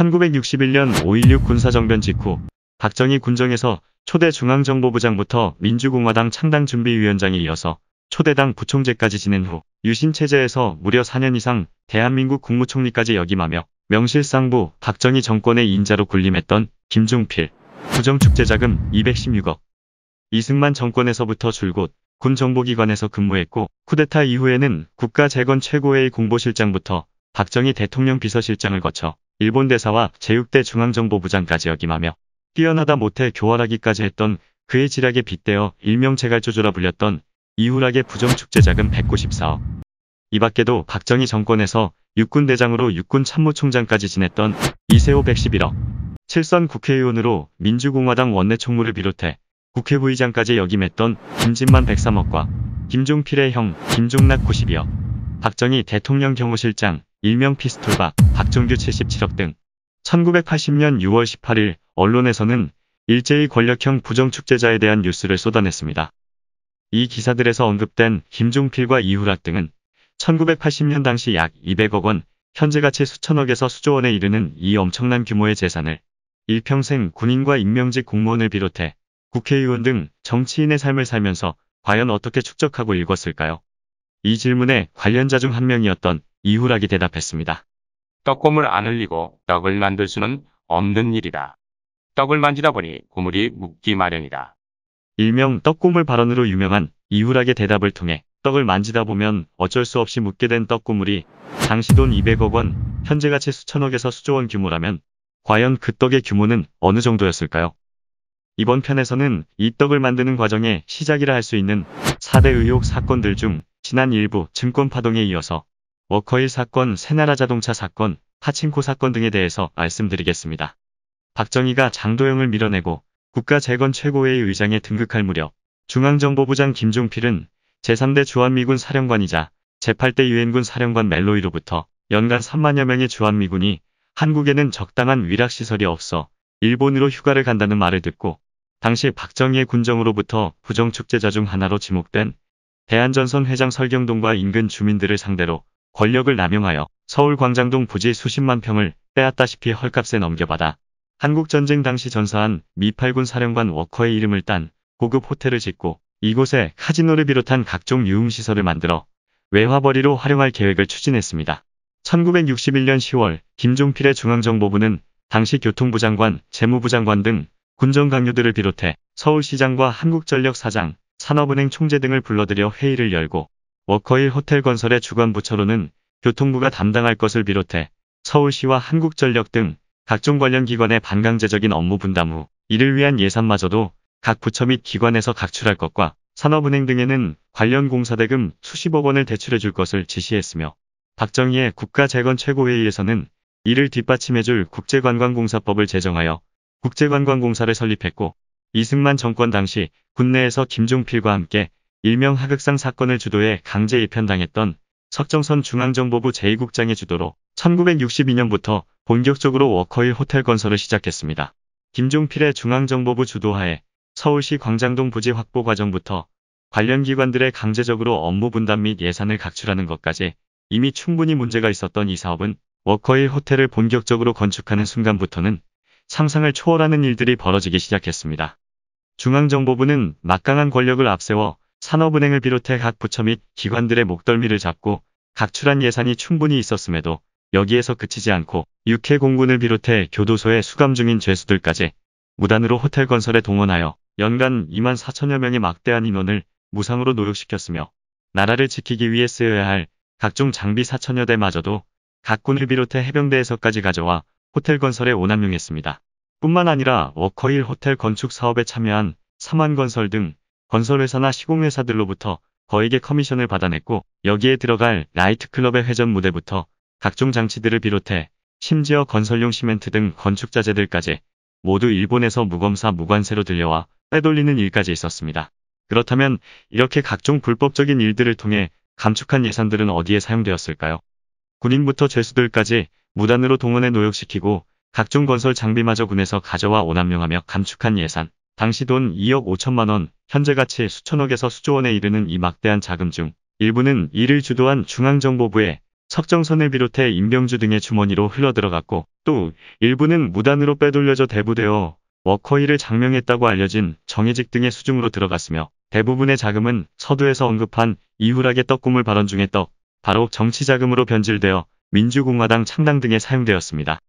1961년 5.16 군사정변 직후 박정희 군정에서 초대 중앙정보부장부터 민주공화당 창당준비위원장에 이어서 초대당 부총재까지 지낸 후 유신체제에서 무려 4년 이상 대한민국 국무총리까지 역임하며 명실상부 박정희 정권의 인자로 군림했던 김종필 부정축제자금 216억 이승만 정권에서부터 줄곧 군 정보기관에서 근무했고 쿠데타 이후에는 국가재건 최고회의 공보실장부터 박정희 대통령 비서실장을 거쳐 일본 대사와 제6대 중앙정보부장까지 역임하며 뛰어나다 못해 교활하기까지 했던 그의 지략에 빗대어 일명 재갈조조라 불렸던 이후락의 부정축제 자금 194억. 이 밖에도 박정희 정권에서 육군대장으로 육군참모총장까지 지냈던 이세호 111억. 칠선 국회의원으로 민주공화당 원내총무를 비롯해 국회의장까지 부 역임했던 김진만 103억과 김종필의 형 김종락 92억. 박정희 대통령 경호실장 일명 피스톨박, 박종규 77억 등 1980년 6월 18일 언론에서는 일제의 권력형 부정축제자에 대한 뉴스를 쏟아냈습니다. 이 기사들에서 언급된 김종필과 이후락 등은 1980년 당시 약 200억 원, 현재 가치 수천억에서 수조 원에 이르는 이 엄청난 규모의 재산을 일평생 군인과 임명직 공무원을 비롯해 국회의원 등 정치인의 삶을 살면서 과연 어떻게 축적하고 읽었을까요? 이 질문에 관련자 중 한 명이었던 이후락이 대답했습니다. 떡고물 안 흘리고 떡을 만들 수는 없는 일이다. 떡을 만지다 보니 고물이 묻기 마련이다. 일명 떡고물 발언으로 유명한 이후락의 대답을 통해 떡을 만지다 보면 어쩔 수 없이 묻게 된떡구물이 당시 돈 200억 원, 현재 가치 수천억에서 수조 원 규모라면 과연 그 떡의 규모는 어느 정도였을까요? 이번 편에서는 이 떡을 만드는 과정의 시작이라 할 수 있는 4대 의혹 사건들 중 지난 일부 증권 파동에 이어서 워커힐 사건, 새나라 자동차 사건, 파친코 사건 등에 대해서 말씀드리겠습니다. 박정희가 장도영을 밀어내고 국가재건 최고회의 의장에 등극할 무렵 중앙정보부장 김종필은 제3대 주한미군 사령관이자 제8대 유엔군 사령관 멜로이로부터 연간 3만여 명의 주한미군이 한국에는 적당한 위락시설이 없어 일본으로 휴가를 간다는 말을 듣고 당시 박정희의 군정으로부터 부정축제자 중 하나로 지목된 대한전선 회장 설경동과 인근 주민들을 상대로 권력을 남용하여 서울 광장동 부지 수십만 평을 빼앗다시피 헐값에 넘겨받아 한국전쟁 당시 전사한 미8군 사령관 워커의 이름을 딴 고급 호텔을 짓고 이곳에 카지노를 비롯한 각종 유흥시설을 만들어 외화벌이로 활용할 계획을 추진했습니다. 1961년 10월 김종필의 중앙정보부는 당시 교통부 장관, 재무부 장관 등 군정 강요들을 비롯해 서울시장과 한국전력 사장, 산업은행 총재 등을 불러들여 회의를 열고 워커힐 호텔 건설의 주관 부처로는 교통부가 담당할 것을 비롯해 서울시와 한국전력 등 각종 관련 기관의 반강제적인 업무 분담 후 이를 위한 예산마저도 각 부처 및 기관에서 각출할 것과 산업은행 등에는 관련 공사대금 수십억 원을 대출해 줄 것을 지시했으며 박정희의 국가재건 최고회의에서는 이를 뒷받침해줄 국제관광공사법을 제정하여 국제관광공사를 설립했고 이승만 정권 당시 군내에서 김종필과 함께 일명 하극상 사건을 주도해 강제 입현당했던 석정선 중앙정보부 제2국장의 주도로 1962년부터 본격적으로 워커힐 호텔 건설을 시작했습니다. 김종필의 중앙정보부 주도하에 서울시 광장동 부지 확보 과정부터 관련 기관들의 강제적으로 업무 분담 및 예산을 각출하는 것까지 이미 충분히 문제가 있었던 이 사업은 워커힐 호텔을 본격적으로 건축하는 순간부터는 상상을 초월하는 일들이 벌어지기 시작했습니다. 중앙정보부는 막강한 권력을 앞세워 산업은행을 비롯해 각 부처 및 기관들의 목덜미를 잡고 각출한 예산이 충분히 있었음에도 여기에서 그치지 않고 육해공군을 비롯해 교도소에 수감 중인 죄수들까지 무단으로 호텔 건설에 동원하여 연간 2만 4천여 명의 막대한 인원을 무상으로 노역시켰으며 나라를 지키기 위해 쓰여야 할 각종 장비 4천여 대마저도 각군을 비롯해 해병대에서까지 가져와 호텔 건설에 오남용했습니다. 뿐만 아니라 워커힐 호텔 건축 사업에 참여한 사만 건설등 건설회사나 시공회사들로부터 거액의 커미션을 받아냈고 여기에 들어갈 라이트클럽의 회전 무대부터 각종 장치들을 비롯해 심지어 건설용 시멘트 등 건축자재들까지 모두 일본에서 무검사 무관세로 들려와 빼돌리는 일까지 있었습니다. 그렇다면 이렇게 각종 불법적인 일들을 통해 감축한 예산들은 어디에 사용되었을까요? 군인부터 죄수들까지 무단으로 동원해 노역시키고 각종 건설 장비마저 군에서 가져와 오남용하며 감축한 예산. 당시 돈 2억 5천만 원, 현재 가치 수천억에서 수조원에 이르는 이 막대한 자금 중 일부는 이를 주도한 중앙정보부의 석정선을 비롯해 임병주 등의 주머니로 흘러들어갔고 또 일부는 무단으로 빼돌려져 대부되어 워커힐을 장명했다고 알려진 정혜직 등의 수중으로 들어갔으며 대부분의 자금은 서두에서 언급한 이후락의 떡꿈을 발언 중에 떡, 바로 정치자금으로 변질되어 민주공화당 창당 등에 사용되었습니다.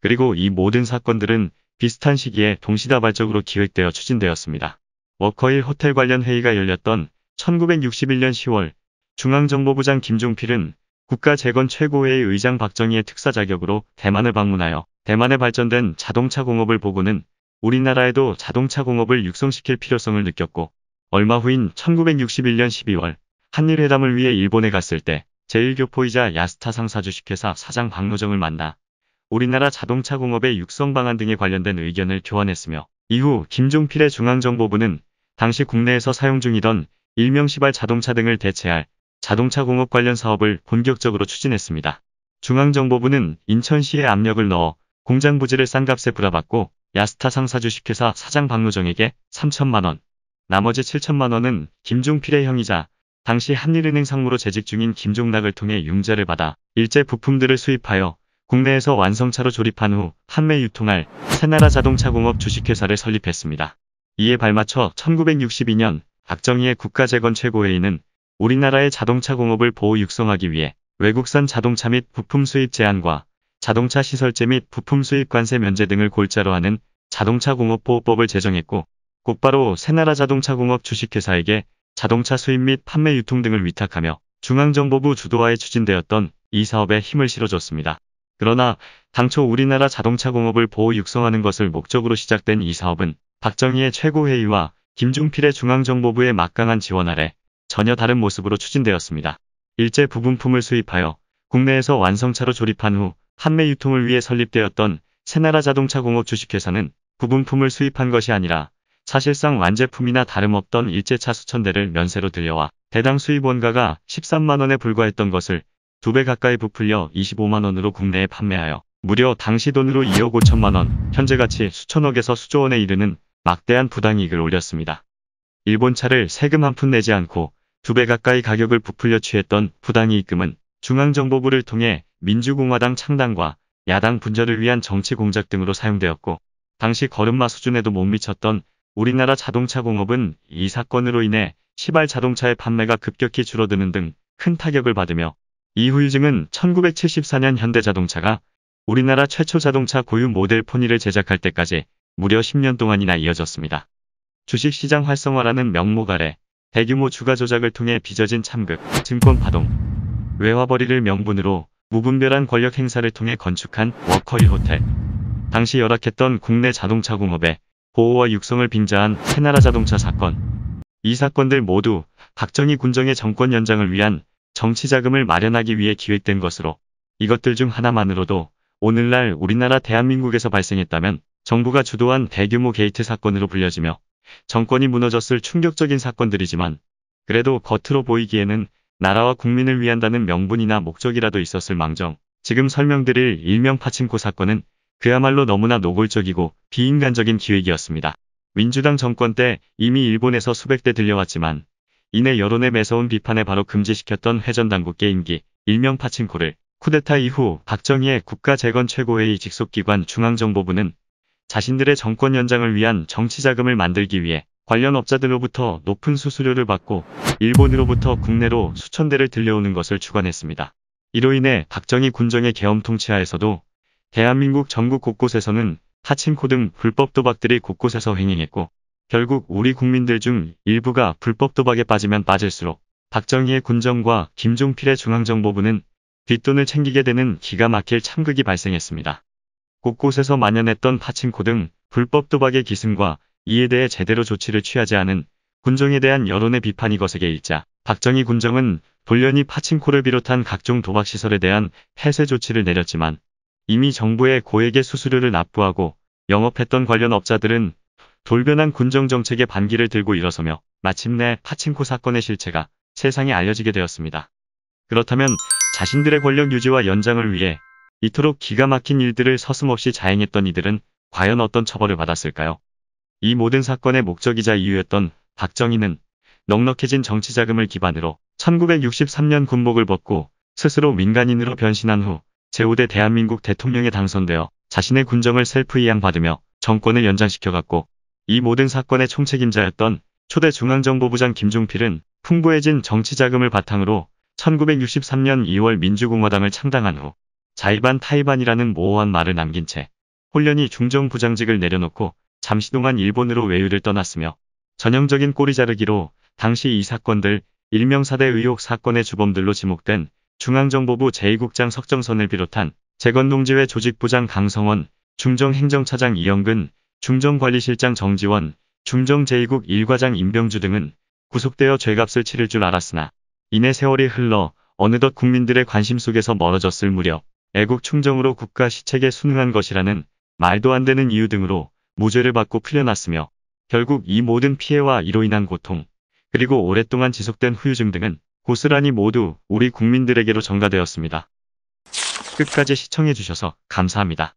그리고 이 모든 사건들은 비슷한 시기에 동시다발적으로 기획되어 추진되었습니다. 워커힐 호텔 관련 회의가 열렸던 1961년 10월 중앙정보부장 김종필은 국가재건 최고회의 의장 박정희의 특사 자격으로 대만을 방문하여 대만에 발전된 자동차 공업을 보고는 우리나라에도 자동차 공업을 육성시킬 필요성을 느꼈고 얼마 후인 1961년 12월 한일회담을 위해 일본에 갔을 때 제1교포이자 야스타 상사주식회사 사장 박노정을 만나 우리나라 자동차 공업의 육성 방안 등에 관련된 의견을 교환했으며 이후 김종필의 중앙정보부는 당시 국내에서 사용 중이던 일명 시발 자동차 등을 대체할 자동차 공업 관련 사업을 본격적으로 추진했습니다. 중앙정보부는 인천시에 압력을 넣어 공장 부지를 싼 값에 불어받고 야스타 상사 주식회사 사장 박노정에게 3천만원, 나머지 7천만원은 김종필의 형이자 당시 한일은행 상무로 재직 중인 김종락을 통해 융자를 받아 일제 부품들을 수입하여 국내에서 완성차로 조립한 후 판매 유통할 새나라 자동차공업 주식회사를 설립했습니다. 이에 발맞춰 1962년 박정희의 국가재건 최고회의는 우리나라의 자동차 공업을 보호 육성하기 위해 외국산 자동차 및 부품 수입 제한과 자동차 시설제 및 부품 수입 관세 면제 등을 골자로 하는 자동차 공업 보호법을 제정했고 곧바로 새나라 자동차 공업 주식회사에게 자동차 수입 및 판매 유통 등을 위탁하며 중앙정보부 주도하에 추진되었던 이 사업에 힘을 실어줬습니다. 그러나 당초 우리나라 자동차 공업을 보호 육성하는 것을 목적으로 시작된 이 사업은 박정희의 최고회의와 김중필의 중앙정보부의 막강한 지원 아래 전혀 다른 모습으로 추진되었습니다. 일제 부분품을 수입하여 국내에서 완성차로 조립한 후 판매 유통을 위해 설립되었던 새나라 자동차 공업 주식회사는 부분품을 수입한 것이 아니라 사실상 완제품이나 다름없던 일제차 수천 대를 면세로 들려와 대당 수입원가가 13만원에 불과했던 것을 두배 가까이 부풀려 25만원으로 국내에 판매하여 무려 당시 돈으로 2억 5천만원, 현재가치 수천억에서 수조원에 이르는 막대한 부당이익을 올렸습니다. 일본 차를 세금 한 푼 내지 않고 두 배 가까이 가격을 부풀려 취했던 부당이익금은 중앙정보부를 통해 민주공화당 창당과 야당 분절을 위한 정치 공작 등으로 사용되었고 당시 걸음마 수준에도 못 미쳤던 우리나라 자동차 공업은 이 사건으로 인해 시발 자동차의 판매가 급격히 줄어드는 등 큰 타격을 받으며 이 후유증은 1974년 현대자동차가 우리나라 최초 자동차 고유 모델 포니를 제작할 때까지 무려 10년 동안이나 이어졌습니다. 주식시장 활성화라는 명목 아래 대규모 주가 조작을 통해 빚어진 참극, 증권 파동, 외화벌이를 명분으로 무분별한 권력 행사를 통해 건축한 워커힐 호텔. 당시 열악했던 국내 자동차 공업의 보호와 육성을 빙자한 새나라 자동차 사건. 이 사건들 모두 박정희 군정의 정권 연장을 위한 정치자금을 마련하기 위해 기획된 것으로 이것들 중 하나만으로도 오늘날 우리나라 대한민국에서 발생했다면 정부가 주도한 대규모 게이트 사건으로 불려지며 정권이 무너졌을 충격적인 사건들이지만 그래도 겉으로 보이기에는 나라와 국민을 위한다는 명분이나 목적이라도 있었을 망정 지금 설명드릴 일명 파친코 사건은 그야말로 너무나 노골적이고 비인간적인 기획이었습니다. 민주당 정권 때 이미 일본에서 수백 대 들려왔지만 이내 여론의 매서운 비판에 바로 금지시켰던 회전당국 게임기 일명 파친코를 쿠데타 이후 박정희의 국가 재건 최고회의 직속기관 중앙정보부는 자신들의 정권 연장을 위한 정치 자금을 만들기 위해 관련 업자들로부터 높은 수수료를 받고 일본으로부터 국내로 수천 대를 들려오는 것을 주관했습니다. 이로 인해 박정희 군정의 계엄 통치하에서도 대한민국 전국 곳곳에서는 파친코 등 불법 도박들이 곳곳에서 횡행했고 결국 우리 국민들 중 일부가 불법 도박에 빠지면 빠질수록 박정희의 군정과 김종필의 중앙정보부는 뒷돈을 챙기게 되는 기가 막힐 참극이 발생했습니다. 곳곳에서 만연했던 파칭코등 불법 도박의 기승과 이에 대해 제대로 조치를 취하지 않은 군정에 대한 여론의 비판이 거세게 일자 박정희 군정은 돌연히 파칭코를 비롯한 각종 도박시설에 대한 폐쇄 조치를 내렸지만 이미 정부의 고액의 수수료를 납부하고 영업했던 관련 업자들은 돌변한 군정정책의 반기를 들고 일어서며 마침내 파친코 사건의 실체가 세상에 알려지게 되었습니다. 그렇다면 자신들의 권력 유지와 연장을 위해 이토록 기가 막힌 일들을 서슴없이 자행했던 이들은 과연 어떤 처벌을 받았을까요? 이 모든 사건의 목적이자 이유였던 박정희는 넉넉해진 정치 자금을 기반으로 1963년 군복을 벗고 스스로 민간인으로 변신한 후 제5대 대한민국 대통령에 당선되어 자신의 군정을 셀프 이양받으며 정권을 연장시켜갔고 이 모든 사건의 총책임자였던 초대 중앙정보부장 김종필은 풍부해진 정치자금을 바탕으로 1963년 2월 민주공화당을 창당한 후 자이반 타이반이라는 모호한 말을 남긴 채 홀련히 중정부장직을 내려놓고 잠시 동안 일본으로 외유를 떠났으며 전형적인 꼬리 자르기로 당시 이 사건들 일명사대 의혹 사건의 주범들로 지목된 중앙정보부 제2국장 석정선을 비롯한 재건동지회 조직부장 강성원, 중정행정차장 이영근, 중정관리실장 정지원, 중정제2국 일과장 임병주 등은 구속되어 죄값을 치를 줄 알았으나 이내 세월이 흘러 어느덧 국민들의 관심 속에서 멀어졌을 무렵 애국 충정으로 국가 시책에 순응한 것이라는 말도 안 되는 이유 등으로 무죄를 받고 풀려났으며 결국 이 모든 피해와 이로 인한 고통 그리고 오랫동안 지속된 후유증 등은 고스란히 모두 우리 국민들에게로 전가되었습니다. 끝까지 시청해주셔서 감사합니다.